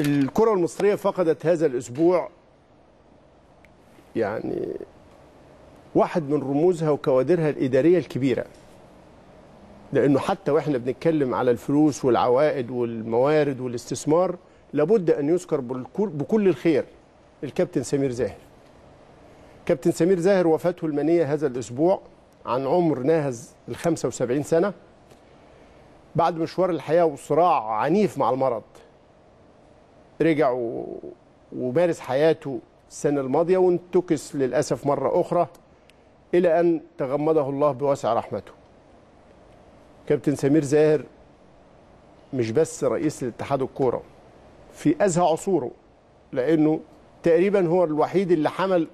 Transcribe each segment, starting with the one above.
الكرة المصرية فقدت هذا الأسبوع يعني واحد من رموزها وكوادرها الإدارية الكبيرة لأنه حتى وإحنا بنتكلم على الفلوس والعوائد والموارد والاستثمار لابد أن يذكر بكل الخير الكابتن سمير زاهر كابتن سمير زاهر وفاته المنية هذا الأسبوع عن عمر ناهز ال 75 سنة بعد مشوار الحياة وصراع عنيف مع المرض رجع ومارس حياته السنة الماضية وانتكس للأسف مرة أخرى إلى أن تغمده الله بواسع رحمته كابتن سمير زاهر مش بس رئيس الاتحاد الكورة في أزهى عصوره لأنه تقريبا هو الوحيد اللي حمل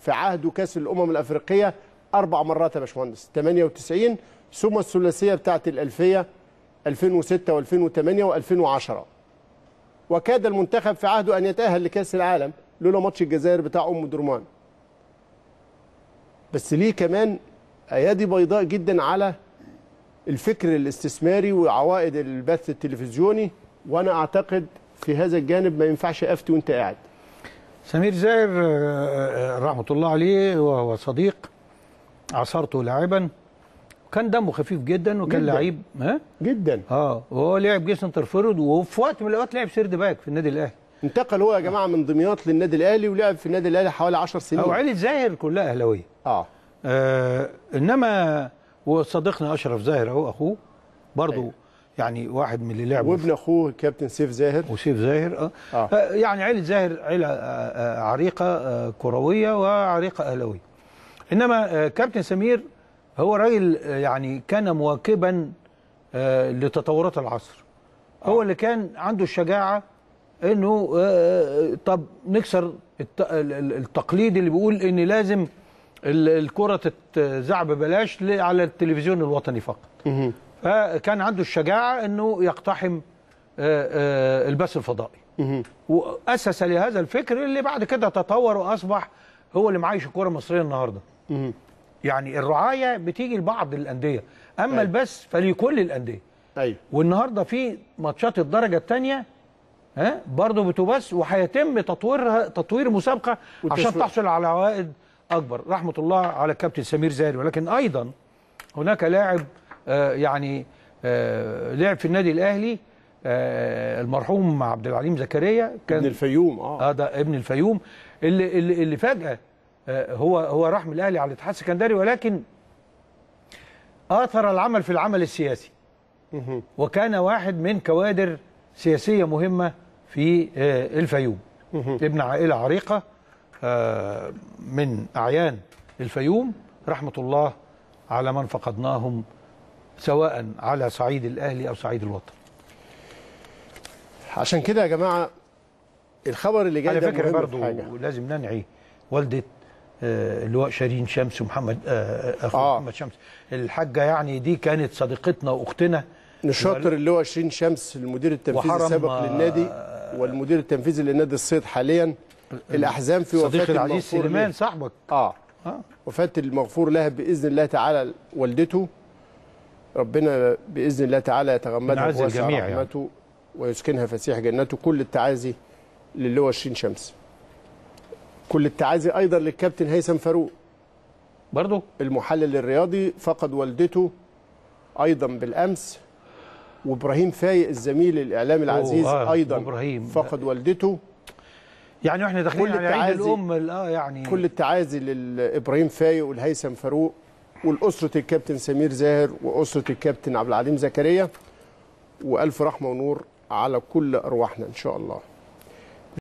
في عهده كاس الأمم الأفريقية أربع مرات يا باشمهندس 98 ثم الثلاثية بتاعت الألفية 2006 و2008 و2010 وكاد المنتخب في عهده أن يتأهل لكأس العالم لولا ماتش الجزائر بتاع أم درمان بس ليه كمان أيادي بيضاء جدا على الفكر الاستثماري وعوائد البث التلفزيوني وأنا أعتقد في هذا الجانب ما ينفعش أفتي وأنت قاعد سمير زاهر آه، آه، آه، رحمة الله عليه وهو صديق عصرته لاعبا كان دمه خفيف جدا وكان لعيب ها جدا اه وهو لعب جه سنتر فورورد وفي وقت من الاوقات لعب سيرد باك في النادي الاهلي انتقل هو يا جماعه من دمياط للنادي الاهلي ولعب في النادي الاهلي حوالي 10 سنين او عيله زاهر كلها اهلاويه آه. اه انما وصديقنا اشرف زاهر اهو اخوه برضه أيوه. يعني واحد من اللي لعبوا وابن اخوه الكابتن سيف زاهر وسيف زاهر آه. اه, آه. يعني عيله زاهر عيله آه, آه، عريقه آه، كرويه وعريقه اهلاويه انما كابتن سمير هو راجل آه، يعني كان مواكبا آه، لتطورات العصر هو آه. اللي كان عنده الشجاعه انه طب نكسر التقليد اللي بيقول ان لازم الكره تتذاع ببلاش على التلفزيون الوطني فقط فكان عنده الشجاعه انه يقتحم البث الفضائي واسس لهذا الفكر اللي بعد كده تطور واصبح هو اللي معايش الكره المصريه النهارده يعني الرعايه بتيجي لبعض الانديه اما أيوة. البث فلكل الانديه ايوه والنهارده في ماتشات الدرجه الثانيه ها برضه بتبث وهيتم تطويرها تطوير مسابقه والتسويق. عشان تحصل على عوائد اكبر رحمه الله على الكابتن سمير زاهر ولكن ايضا هناك لاعب آه، يعني آه، لعب في النادي الاهلي آه، المرحوم عبد العليم زكريا كان ابن الفيوم اه اه ده ابن الفيوم اللي اللي, اللي فجاه هو هو راح من الاهلي على الاتحاد السكندري ولكن اثر العمل في العمل السياسي وكان واحد من كوادر سياسيه مهمه في آه، الفيوم ابن عائله عريقه آه، من اعيان الفيوم رحمه الله على من فقدناهم سواء على صعيد الاهلي او صعيد الوطن عشان كده يا جماعه الخبر اللي جاي على فكره برضه لازم ننعي والده آه، اللواء شيرين شمس ومحمد آه، آه، اخو آه. محمد شمس الحاجه يعني دي كانت صديقتنا واختنا نشاطر اللواء شيرين شمس المدير التنفيذي السابق للنادي والمدير التنفيذي للنادي الصيد حاليا الاحزان في وفاه صديق العزيز سليمان صاحبك آه. اه وفاه المغفور لها باذن الله تعالى والدته ربنا باذن الله تعالى يتغمدها بواسع يعني. رحمته يعني. ويسكنها فسيح جنته كل التعازي للواء شيرين شمس كل التعازي ايضا للكابتن هيثم فاروق برضه المحلل الرياضي فقد والدته ايضا بالامس وابراهيم فايق الزميل الاعلامي العزيز آه ايضا إبراهيم. فقد والدته يعني واحنا داخلين على عيد الام اه يعني كل التعازي لابراهيم فايق والهيثم فاروق والأسرة الكابتن سمير زاهر وأسرة الكابتن عبد العليم زكريا وألف رحمة ونور على كل أرواحنا إن شاء الله